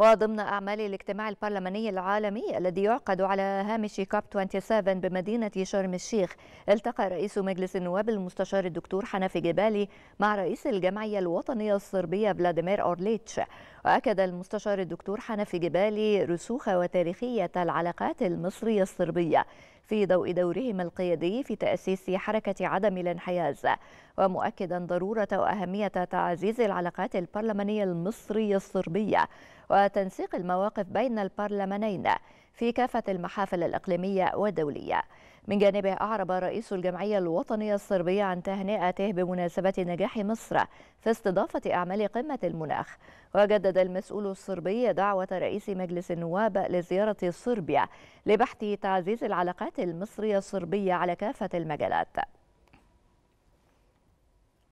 وضمن أعمال الاجتماع البرلماني العالمي الذي يعقد على هامش كاب 27 بمدينة شرم الشيخ التقى رئيس مجلس النواب المستشار الدكتور حنفي جبالي مع رئيس الجمعية الوطنية الصربية فلاديمير أورليتش وأكد المستشار الدكتور حنفي جبالي رسوخ وتاريخية العلاقات المصرية الصربية في ضوء دورهم القيادي في تأسيس حركة عدم الانحياز ومؤكدا ضرورة وأهمية تعزيز العلاقات البرلمانية المصرية الصربية وتنسيق المواقف بين البرلمانين في كافة المحافل الإقليمية والدولية من جانبه أعرب رئيس الجمعية الوطنية الصربية عن تهنئته بمناسبة نجاح مصر في استضافة أعمال قمة المناخ وجدد المسؤول الصربي دعوة رئيس مجلس النواب لزيارة صربيا لبحث تعزيز العلاقات المصرية الصربية على كافة المجالات